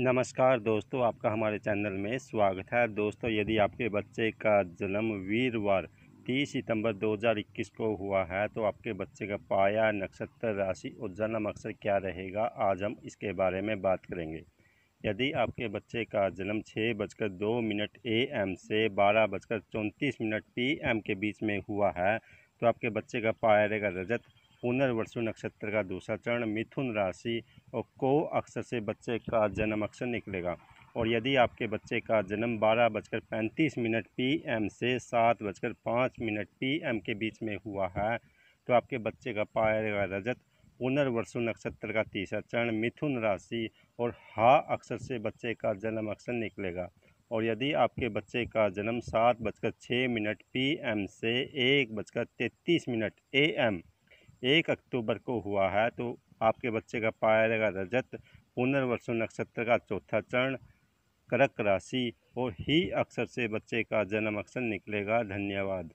नमस्कार दोस्तों आपका हमारे चैनल में स्वागत है दोस्तों यदि आपके बच्चे का जन्म वीरवार 30 सितंबर 2021 को हुआ है तो आपके बच्चे का पाया नक्षत्र राशि और जन्म अक्सर क्या रहेगा आज हम इसके बारे में बात करेंगे यदि आपके बच्चे का जन्म छः बजकर दो मिनट ए एम से बारह बजकर चौंतीस मिनट पी एम के बीच में हुआ है तो आपके बच्चे का पाया रहेगा रजत पुनर्वसु नक्षत्र का दूसरा चरण मिथुन राशि और को अक्षर से बच्चे का जन्म अक्षर निकलेगा और यदि आपके बच्चे का जन्म बारह बजकर पैंतीस मिनट पी एम से सात बजकर पाँच मिनट पी एम के बीच में हुआ है तो आपके बच्चे का पाएगा रजत पुनर्वसु नक्षत्र का तीसरा चरण मिथुन राशि और हा अक्षर से बच्चे का जन्म अक्षर निकलेगा और यदि आपके बच्चे का जन्म सात बजकर छः मिनट पी एम से एक बजकर तैंतीस मिनट ए एम एक अक्टूबर को हुआ है तो आपके बच्चे का पाया जाएगा रजत पुनर्वसु नक्षत्र का चौथा चरण करक राशि और ही अक्षर से बच्चे का जन्म अक्षर निकलेगा धन्यवाद